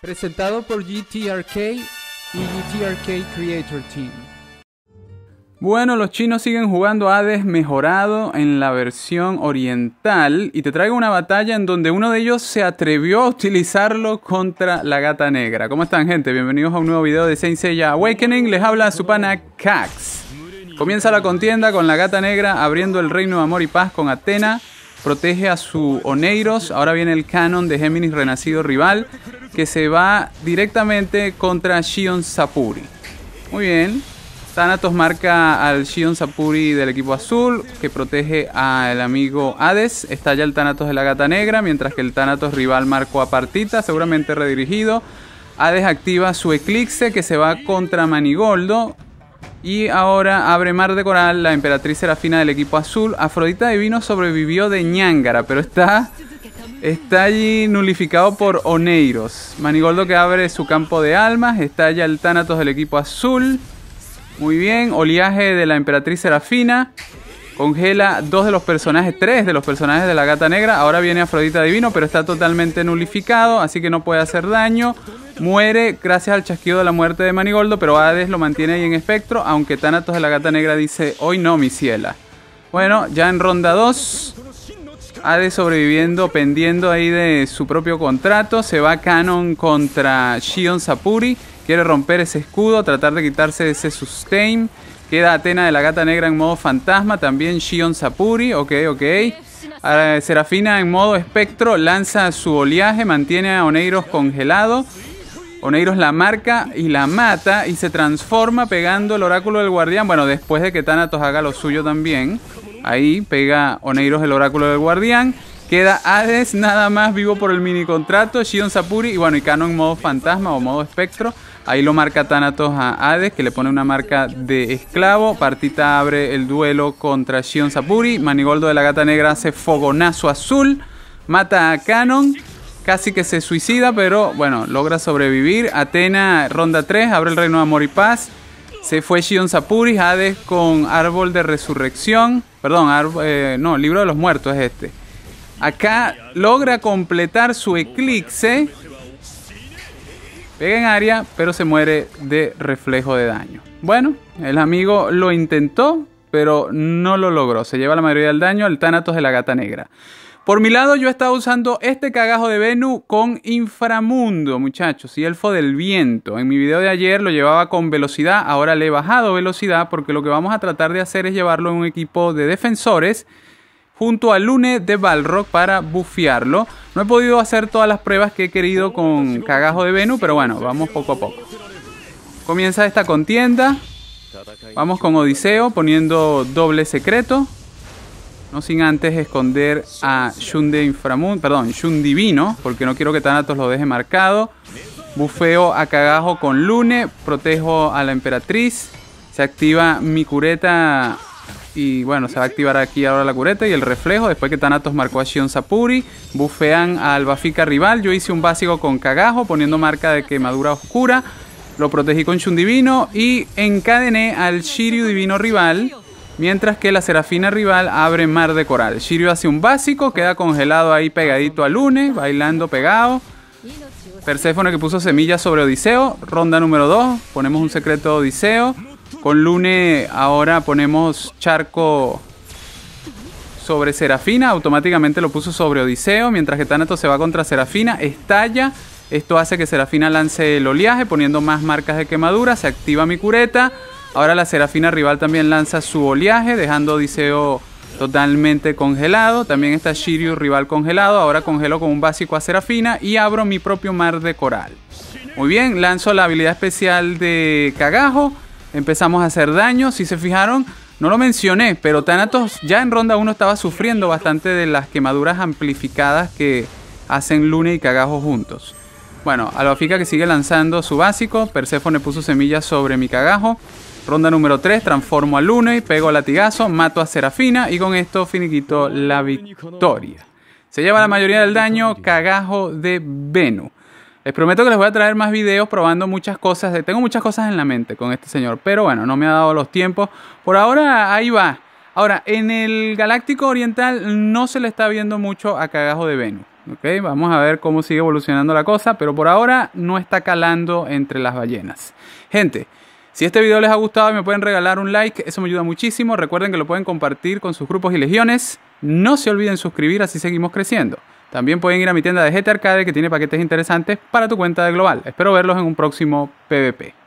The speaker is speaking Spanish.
Presentado por GTRK y GTRK Creator Team. Bueno, los chinos siguen jugando Hades mejorado en la versión oriental y te traigo una batalla en donde uno de ellos se atrevió a utilizarlo contra la gata negra. ¿Cómo están gente? Bienvenidos a un nuevo video de Saint Seiya Awakening. Les habla su pana Cax. Comienza la contienda con la gata negra abriendo el reino de amor y paz con Atena protege a su Oneiros, ahora viene el canon de Géminis Renacido rival, que se va directamente contra Shion Sapuri. Muy bien, Thanatos marca al Shion Sapuri del equipo azul, que protege al amigo Hades. Estalla el Thanatos de la Gata Negra, mientras que el Thanatos rival marcó a Partita, seguramente redirigido. Hades activa su Eclipse, que se va contra Manigoldo. Y ahora abre Mar de Coral, la emperatriz serafina del equipo azul. Afrodita Divino sobrevivió de Ñangara pero está, está allí nulificado por Oneiros. Manigoldo que abre su campo de almas. Está allá el Tánatos del equipo azul. Muy bien, oleaje de la emperatriz serafina. Congela dos de los personajes, tres de los personajes de la gata negra. Ahora viene Afrodita Divino, pero está totalmente nulificado, así que no puede hacer daño. Muere gracias al chasquido de la muerte de Manigoldo, pero Hades lo mantiene ahí en espectro, aunque Thanatos de la Gata Negra dice, hoy no, mi ciela. Bueno, ya en ronda 2, Hades sobreviviendo, pendiendo ahí de su propio contrato, se va Canon contra Shion Sapuri, quiere romper ese escudo, tratar de quitarse ese sustain, queda Atena de la Gata Negra en modo fantasma, también Shion Sapuri, ok, ok. Eh, Serafina en modo espectro lanza su oleaje, mantiene a Oneiros congelado. Oneiros la marca y la mata y se transforma pegando el oráculo del guardián. Bueno, después de que Thanatos haga lo suyo también. Ahí pega Oneiros el oráculo del guardián. Queda Hades nada más vivo por el mini contrato. Shion Sapuri y bueno, y Canon modo fantasma o modo espectro. Ahí lo marca Thanatos a Hades, que le pone una marca de esclavo. Partita abre el duelo contra Shion Sapuri. Manigoldo de la Gata Negra hace fogonazo azul. Mata a Canon casi que se suicida, pero bueno, logra sobrevivir. Atena, ronda 3, abre el reino de amor y paz. Se fue Shion Sapuri, Hades con Árbol de Resurrección. Perdón, árbol. Eh, no, Libro de los Muertos es este. Acá logra completar su eclipse. Pega en área, pero se muere de reflejo de daño. Bueno, el amigo lo intentó, pero no lo logró. Se lleva la mayoría del daño al Thanatos de la Gata Negra. Por mi lado, yo estaba usando este cagajo de Venu con Inframundo, muchachos, y Elfo del Viento. En mi video de ayer lo llevaba con velocidad, ahora le he bajado velocidad porque lo que vamos a tratar de hacer es llevarlo en un equipo de defensores junto a Lune de Balrog para bufiarlo No he podido hacer todas las pruebas que he querido con cagajo de Venu, pero bueno, vamos poco a poco. Comienza esta contienda. Vamos con Odiseo poniendo doble secreto. No sin antes esconder a Shun de Inframundo, perdón, Shun Divino, porque no quiero que Thanatos lo deje marcado. Bufeo a cagajo con Lune, protejo a la Emperatriz. Se activa mi cureta y bueno, se va a activar aquí ahora la cureta y el reflejo. Después que Thanatos marcó a Shion Sapuri, bufean al Bafica rival. Yo hice un básico con cagajo poniendo marca de quemadura oscura lo protegí con Divino y encadené al Shiryu Divino rival, mientras que la Serafina rival abre Mar de Coral. Shiryu hace un básico, queda congelado ahí pegadito a Lune, bailando pegado. Perséfone que puso semillas sobre Odiseo, ronda número 2, ponemos un secreto Odiseo. Con Lune ahora ponemos charco sobre Serafina, automáticamente lo puso sobre Odiseo, mientras que Thanatos se va contra Serafina, estalla esto hace que Serafina lance el oleaje poniendo más marcas de quemadura, se activa mi cureta. Ahora la Serafina rival también lanza su oleaje, dejando a Odiseo totalmente congelado. También está Shiryu rival congelado. Ahora congelo con un básico a Serafina y abro mi propio mar de coral. Muy bien, lanzo la habilidad especial de Cagajo. Empezamos a hacer daño. Si se fijaron, no lo mencioné, pero Thanatos ya en ronda 1 estaba sufriendo bastante de las quemaduras amplificadas que hacen Luna y Cagajo juntos. Bueno, a la que sigue lanzando su básico, Perséfone puso semillas sobre mi cagajo. Ronda número 3, transformo a Luna y pego latigazo, mato a Serafina y con esto finiquito la victoria. Se lleva la mayoría del daño, cagajo de Venu. Les prometo que les voy a traer más videos probando muchas cosas. Tengo muchas cosas en la mente con este señor, pero bueno, no me ha dado los tiempos. Por ahora, ahí va. Ahora, en el Galáctico Oriental no se le está viendo mucho a cagajo de Venus vamos a ver cómo sigue evolucionando la cosa, pero por ahora no está calando entre las ballenas. Gente, si este video les ha gustado, me pueden regalar un like, eso me ayuda muchísimo. Recuerden que lo pueden compartir con sus grupos y legiones. No se olviden suscribir, así seguimos creciendo. También pueden ir a mi tienda de GT Arcade que tiene paquetes interesantes para tu cuenta de Global. Espero verlos en un próximo PvP.